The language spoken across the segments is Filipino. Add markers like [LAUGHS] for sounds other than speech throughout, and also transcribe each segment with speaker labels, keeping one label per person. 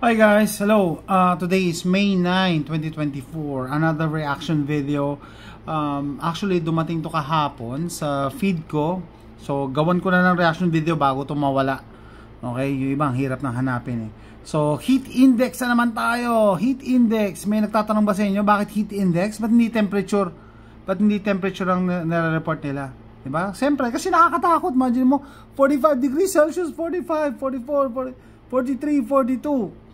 Speaker 1: Hi guys, hello. Uh, today is May 9, 2024. Another reaction video. Um, actually, dumating to kahapon sa feed ko. So, gawan ko na ng reaction video bago to mawala. Okay, yung ibang hirap nang hanapin eh. So, heat index na naman tayo. Heat index. May nagtatanong ba sa inyo bakit heat index? Ba't hindi temperature? Ba't hindi temperature ang nare-report nila? Diba? Siyempre, kasi nakakatakot. Imagine mo, 45 degrees Celsius, 45, 44, 43, 42.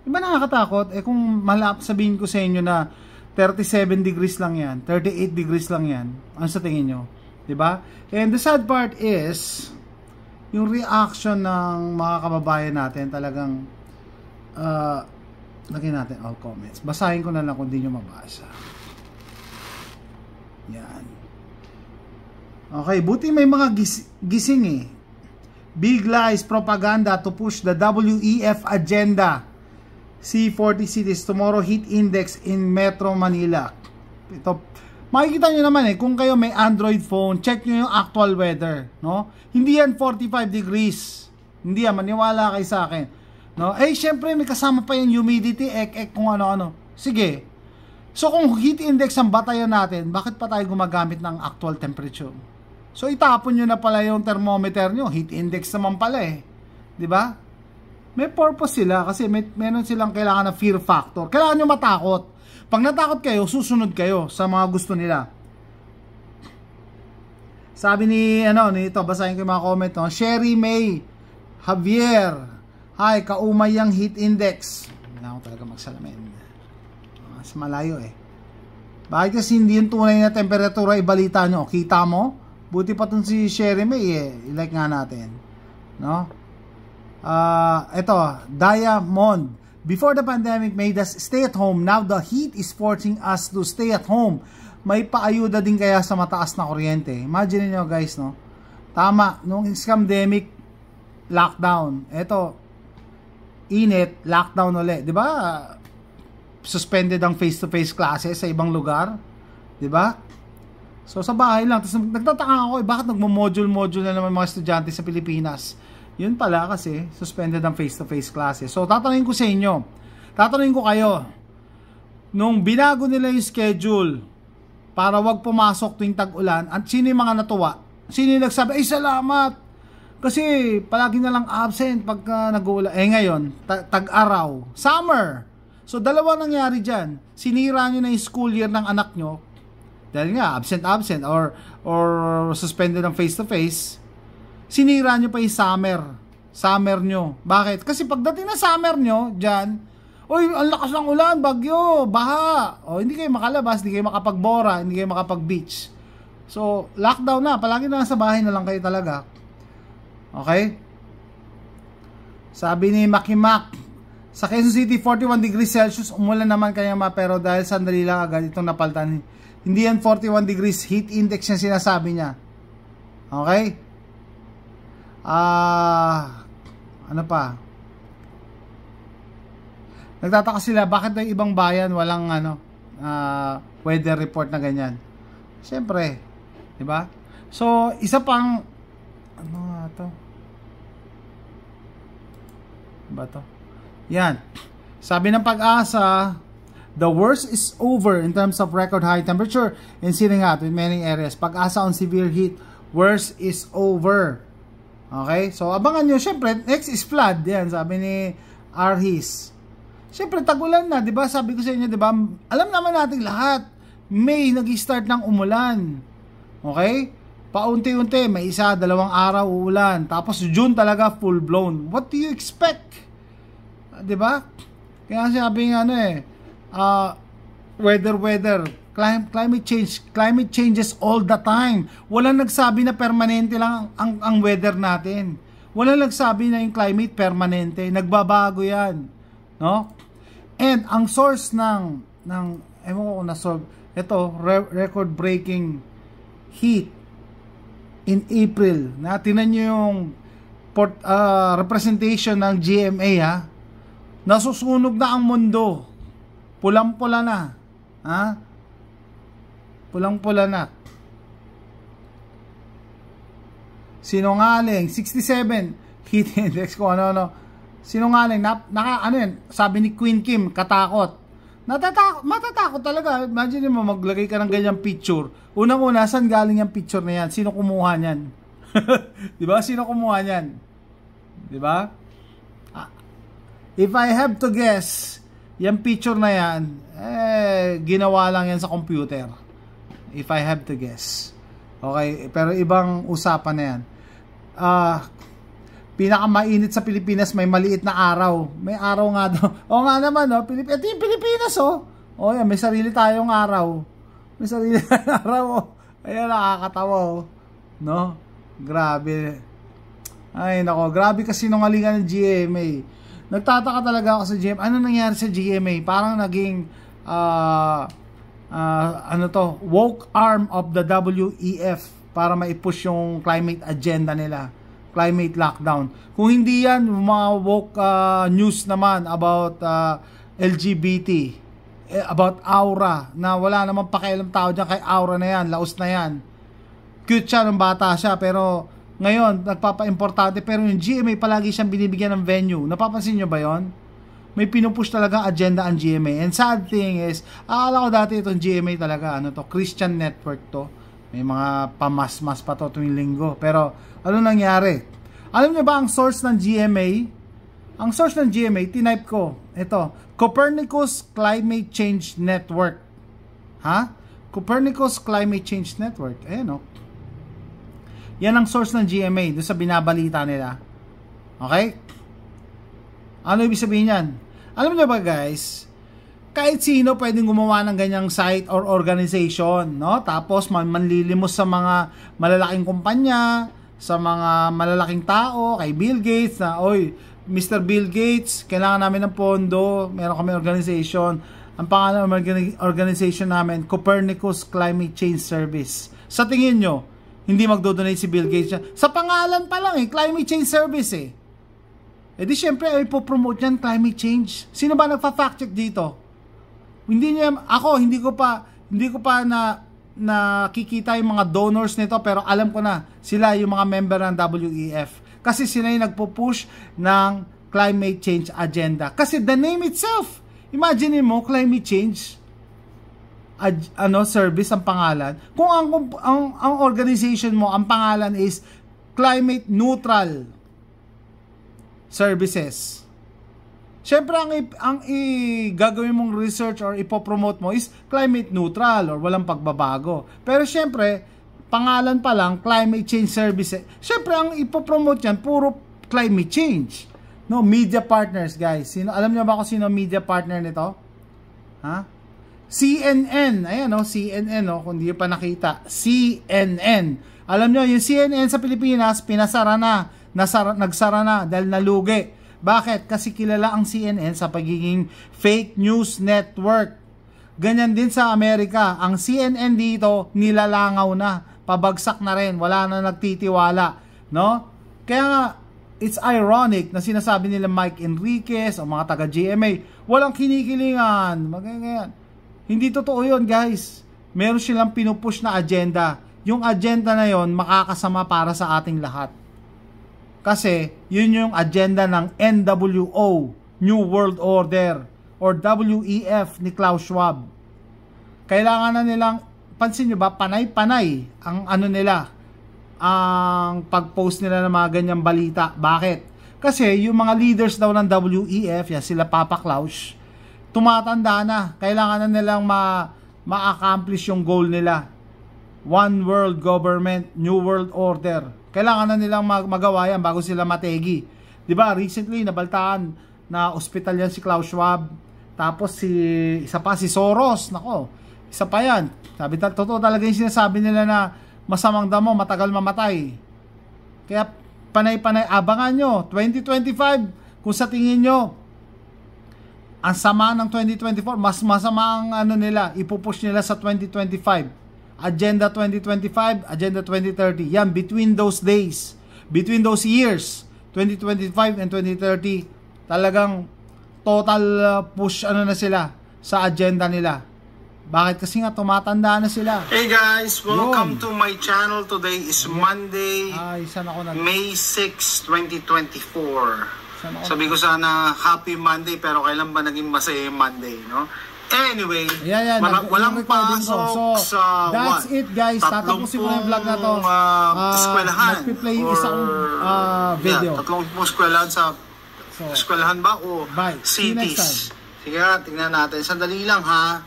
Speaker 1: Di ba nakakatakot? Eh kung malap sabihin ko sa inyo na 37 degrees lang yan, 38 degrees lang yan, ano sa tingin nyo? Di ba? And the sad part is, yung reaction ng mga kababayan natin talagang uh, lagyan natin all comments. Basahin ko na lang kung di nyo mabasa. Yan. Okay, buti may mga gis gising eh. Big lies, propaganda to push the WEF agenda. C40 cities tomorrow heat index in Metro Manila. Ito makikita nyo naman eh, kung kayo may Android phone, check nyo yung actual weather, no? Hindi yan 45 degrees. Hindi yan, maniwala kayo sa akin. No? Eh, syempre, may kasama pa yung humidity, ek, ek, kung ano-ano. Sige. So, kung heat index ang batayan natin, bakit pa tayo gumagamit ng actual temperature? So, itapon nyo na pala yung thermometer nyo. Heat index naman pala eh. ba? Diba? may purpose sila kasi may, meron silang kailangan na fear factor. Kailangan nyo matakot. Pag natakot kayo, susunod kayo sa mga gusto nila. Sabi ni, ano, nito, basahin ko yung mga comment. No? Sherry May Javier. Hi, kaumay ang heat index. Hindi ako talaga magsalamin. Mas malayo eh. Bakit kasi hindi yung tunay na temperatura ibalita nyo? Kita mo? Buti pa tong si Sherry May eh. I-like nga natin. No? Uh, ah, ito, Diamond. Before the pandemic made us stay at home, now the heat is forcing us to stay at home. May paayuda din kaya sa mataas na kuryente. Imagine niyo guys, no? Tama, nung pandemic, lockdown. Ito, init, lockdown ulit. Di ba? Suspended ang face-to-face classes sa ibang lugar. Di ba? So sa bahay lang. Tapos nagtataka ako, eh, bakit nagmo-module-module na naman mga estudyante sa Pilipinas? Yun pala kasi suspended ang face-to-face -face classes. So tatanungin ko sa inyo, tatanungin ko kayo, nung binago nila yung schedule para wag pumasok tuwing tag-ulan, at sino yung mga natuwa? Sino yung nagsabi, ay salamat! Kasi palagi na lang absent pagka nag-uulan. Eh ngayon, tag-araw, summer! So dalawa nangyari dyan, sinira nyo na yung school year ng anak nyo, dahil nga absent absent or or suspended ng face to face sinira nyo pa yung summer. Summer nyo. Bakit? Kasi pagdating na summer nyo, dyan, Uy, ang lakas ng ulan, bagyo, baha. O, hindi kayo makalabas, hindi kayo makapagbora, hindi kayo makapag-beach. So, lockdown na. Palagi na sa bahay na lang kayo talaga. Okay? Sabi ni Makimak, sa Quezon City, 41 degrees Celsius, umulan naman kaya ma, pero dahil sandali lang agad itong napaltan. Hindi yan 41 degrees heat index yung sinasabi niya. Okay? Ah, uh, ano pa? Nagtataka sila bakit ng ibang bayan walang ano uh, weather report na ganyan. syempre 'di ba? So, isa pang ano nga to? Ano ba to? Yan. Sabi ng pag-asa, The worst is over in terms of record high temperature in Siringat with many areas. Pag-asa on severe heat, worst is over. Okay? So, abangan nyo. Siyempre, next is flood. Yan, sabi ni Arhis. Siyempre, tagulan na. Diba? Sabi ko sa inyo, diba? Alam naman natin lahat. May nag-start ng umulan. Okay? Paunti-unti. May isa, dalawang araw uulan. Tapos, June talaga full-blown. What do you expect? Diba? Kaya sabi nga ano eh, uh, ah, weather, weather climate change, climate changes all the time. Walang nagsabi na permanente lang ang, ang, weather natin. Walang nagsabi na yung climate permanente. Nagbabago yan. No? And ang source ng, ng ewan ko na-solve, ito, re- record-breaking heat in April. Na, tinan nyo yung port, uh, representation ng GMA ha. Nasusunog na ang mundo. Pulang-pula na. Ha? Pulang-pula na. Sinungaling, 67. Heat index ko ano-ano. Sinungaling, na, naka, ano yan, sabi ni Queen Kim, katakot. Natatakot, matatakot talaga. Imagine mo, maglagay ka ng ganyang picture. Unang-una, saan galing yung picture na yan? Sino kumuha niyan? [LAUGHS] di ba? Sino kumuha niyan? Di ba? Ah, if I have to guess, yung picture na yan, eh, ginawa lang yan sa computer if I have to guess. Okay, pero ibang usapan na yan. Ah, uh, pinakamainit sa Pilipinas, may maliit na araw. May araw nga daw. [LAUGHS] o nga naman, no? Pilip Ito yung Pilipinas, oh. O oh, yan, may sarili tayong araw. May sarili [LAUGHS] tayong araw, oh. Ayan, nakakatawa, oh. No? Grabe. Ay, nako. Grabe kasi nungalingan ng GMA. Nagtataka talaga ako sa GMA. Ano nangyari sa GMA? Parang naging, ah, uh, uh, ano to, woke arm of the WEF para maipush yung climate agenda nila climate lockdown kung hindi yan mga woke uh, news naman about uh, ah, LGBT eh, about aura na wala namang pakialam tao dyan kay aura na yan laos na yan cute siya ng bata siya pero ngayon nagpapa-importante pero yung GMA palagi siyang binibigyan ng venue napapansin nyo ba yon may pinupush talaga agenda ang GMA. And sad thing is, akala ko dati itong GMA talaga, ano to, Christian network to. May mga pamasmas pa to tuwing linggo. Pero, ano nangyari? Alam niyo ba ang source ng GMA? Ang source ng GMA, tinype ko, ito, Copernicus Climate Change Network. Ha? Copernicus Climate Change Network. Ayan o. Oh. Yan ang source ng GMA, doon sa binabalita nila. Okay? Ano ibig sabihin yan? Alam niyo ba guys, kahit sino pwedeng gumawa ng ganyang site or organization, no? Tapos man manlilimos sa mga malalaking kumpanya, sa mga malalaking tao, kay Bill Gates na, oy, Mr. Bill Gates, kailangan namin ng pondo, meron kami organization. Ang pangalan ng organization namin, Copernicus Climate Change Service. Sa tingin nyo, hindi magdo-donate si Bill Gates. Sa pangalan pa lang eh, Climate Change Service eh. E di syempre ay eh, popromote niyan climate change. Sino ba nagfa-fact check dito? Hindi niya ako hindi ko pa hindi ko pa na nakikita yung mga donors nito pero alam ko na sila yung mga member ng WEF kasi sila yung nagpo-push ng climate change agenda. Kasi the name itself, imagine mo climate change ad, ano service ang pangalan. Kung ang, ang ang organization mo ang pangalan is climate neutral services. Siyempre, ang, ang i-gagawin mong research or ipopromote mo is climate neutral or walang pagbabago. Pero siyempre, pangalan pa lang, climate change services. Siyempre, ang ipopromote yan, puro climate change. No, media partners, guys. Sino, alam niyo ba kung sino media partner nito? Ha? CNN. Ayan, no? Oh, CNN, no? Oh, kung hindi pa nakita. CNN. Alam niyo, yung CNN sa Pilipinas, pinasara na nasara, nagsara na dahil nalugi. Bakit? Kasi kilala ang CNN sa pagiging fake news network. Ganyan din sa Amerika. Ang CNN dito nilalangaw na, pabagsak na rin, wala na nagtitiwala, no? Kaya it's ironic na sinasabi nila Mike Enriquez o mga taga GMA, walang kinikilingan, magaganyan. Hindi totoo 'yon, guys. Meron silang pinupush na agenda. Yung agenda na 'yon makakasama para sa ating lahat. Kasi yun yung agenda ng NWO, New World Order, or WEF ni Klaus Schwab. Kailangan na nilang, pansin nyo ba, panay-panay ang ano nila, ang pag-post nila ng mga ganyang balita. Bakit? Kasi yung mga leaders daw ng WEF, yan sila Papa Klaus, tumatanda na. Kailangan na nilang ma ma-accomplish yung goal nila. One world government, new world order. Kailangan na nilang mag magawa yan bago sila mategi. 'Di ba? Recently nabaltaan na ospital yan si Klaus Schwab. Tapos si isa pa si Soros, nako. Isa pa yan. Sabi ta totoo talaga yung sinasabi nila na masamang damo, matagal mamatay. Kaya panay-panay abangan nyo 2025 kung sa tingin nyo ang sama ng 2024 mas masama ang ano nila ipupush nila sa 2025 Agenda 2025, Agenda 2030. Yan, between those days, between those years, 2025 and 2030, talagang total uh, push ano na sila sa agenda nila. Bakit? Kasi nga tumatanda na sila. Hey guys, welcome Yun. to my channel. Today is Monday, Ay, na ako na May 6, 2024. Sabi ko sana happy Monday pero kailan ba naging masaya Monday, no? Anyway, yeah, yeah, wala, walang pasok ko. so, sa That's what? it guys. Tatapusin mo na yung vlog na to. Uh, uh, eskwelahan. Nagpiplay isang uh, video. Yeah, tatlong pong eskwelahan sa so, eskwelahan ba o Bye. cities. Sige tingnan natin. Sandali lang ha.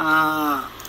Speaker 1: Ah... Uh,